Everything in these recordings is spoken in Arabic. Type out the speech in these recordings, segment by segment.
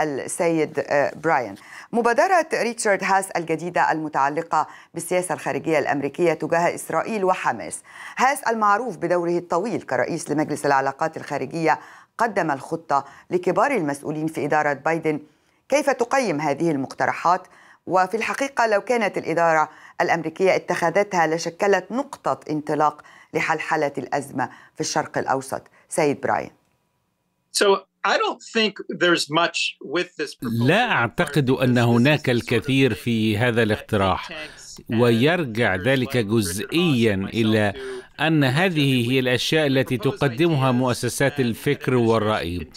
السيد آه، براين مبادرة ريتشارد هاس الجديدة المتعلقة بالسياسة الخارجية الأمريكية تجاه إسرائيل وحماس هاس المعروف بدوره الطويل كرئيس لمجلس العلاقات الخارجية قدم الخطة لكبار المسؤولين في إدارة بايدن كيف تقيم هذه المقترحات وفي الحقيقة لو كانت الإدارة الأمريكية اتخذتها لشكلت نقطة انطلاق لحلحلة الأزمة في الشرق الأوسط سيد براين so لا أعتقد أن هناك الكثير في هذا الاقتراح ويرجع ذلك جزئيا إلى أن هذه هي الأشياء التي تقدمها مؤسسات الفكر والرأي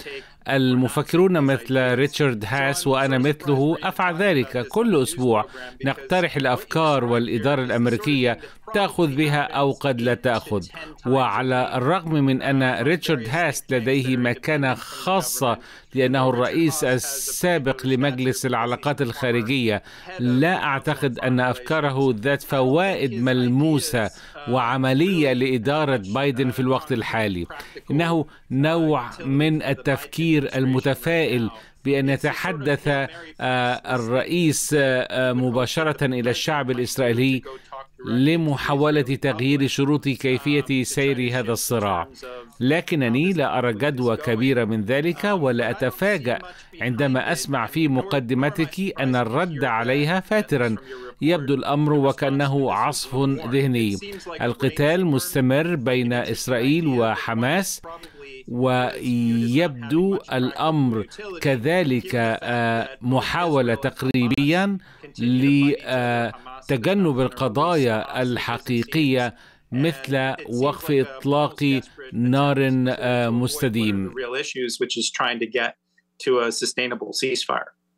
المفكرون مثل ريتشارد هاس وأنا مثله أفعل ذلك كل أسبوع نقترح الأفكار والإدارة الأمريكية تأخذ بها أو قد لا تأخذ وعلى الرغم من أن ريتشارد هاست لديه مكانة خاصة لأنه الرئيس السابق لمجلس العلاقات الخارجية لا أعتقد أن أفكاره ذات فوائد ملموسة وعملية لإدارة بايدن في الوقت الحالي إنه نوع من التفكير المتفائل بأن يتحدث آه، الرئيس آه، مباشرة إلى الشعب الإسرائيلي لمحاولة تغيير شروط كيفية um, سير هذا الصراع لكنني لا أرى جدوى كبيرة من ذلك ولا أتفاجأ عندما أسمع في مقدمتك أن الرد عليها فاترا يبدو الأمر وكأنه عصف ذهني القتال مستمر بين إسرائيل وحماس ويبدو الامر كذلك آه، محاوله تقريبيا ل تجنب القضايا الحقيقيه مثل وقف اطلاق نار آه، مستديم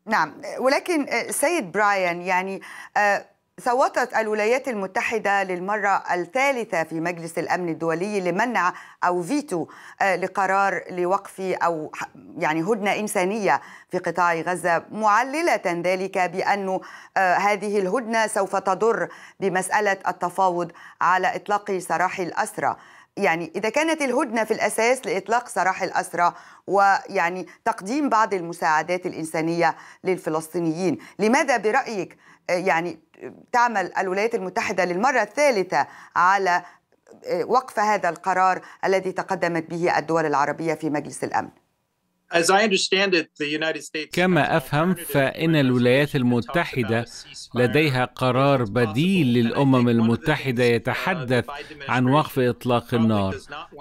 نعم ولكن آه، سيد برايان يعني آه، صوتت الولايات المتحدة للمرة الثالثة في مجلس الأمن الدولي لمنع أو فيتو آه، لقرار لوقف أو يعني هدنة إنسانية في قطاع غزة معللة ذلك بأن آه، هذه الهدنة سوف تضر بمسألة التفاوض على إطلاق سراح الأسرى يعني إذا كانت الهدنة في الأساس لإطلاق سراح الأسرى ويعني تقديم بعض المساعدات الإنسانية للفلسطينيين لماذا برأيك آه، يعني تعمل الولايات المتحدة للمرة الثالثة على آه، وقف هذا القرار الذي تقدمت به الدول العربية في مجلس الأمن كما افهم فان الولايات المتحده لديها قرار بديل للامم uh, المتحده يتحدث عن وقف اطلاق النار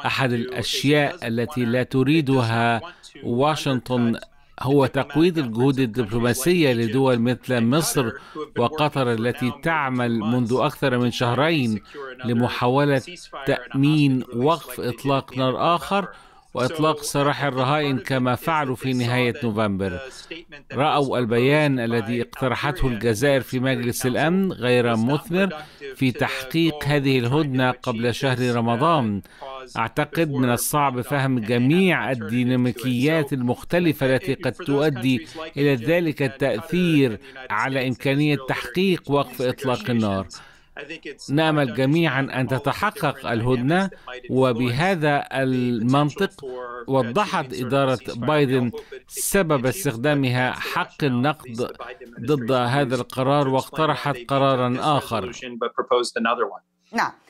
احد الاشياء التي لا تريدها واشنطن هو تقويض الجهود الدبلوماسيه لدول مثل مصر وقطر التي تعمل منذ اكثر من شهرين لمحاوله تامين وقف اطلاق نار اخر وإطلاق سراح الرهائن كما فعلوا في نهاية نوفمبر رأوا البيان الذي اقترحته الجزائر في مجلس الأمن غير مثمر في تحقيق هذه الهدنة قبل شهر رمضان أعتقد من الصعب فهم جميع الديناميكيات المختلفة التي قد تؤدي إلى ذلك التأثير على إمكانية تحقيق وقف إطلاق النار نامل نعم نعم جميعا أن تتحقق الهدنة وبهذا المنطق وضحت إدارة بايدن سبب استخدامها حق النقد ضد هذا القرار واقترحت قرارا آخر نعم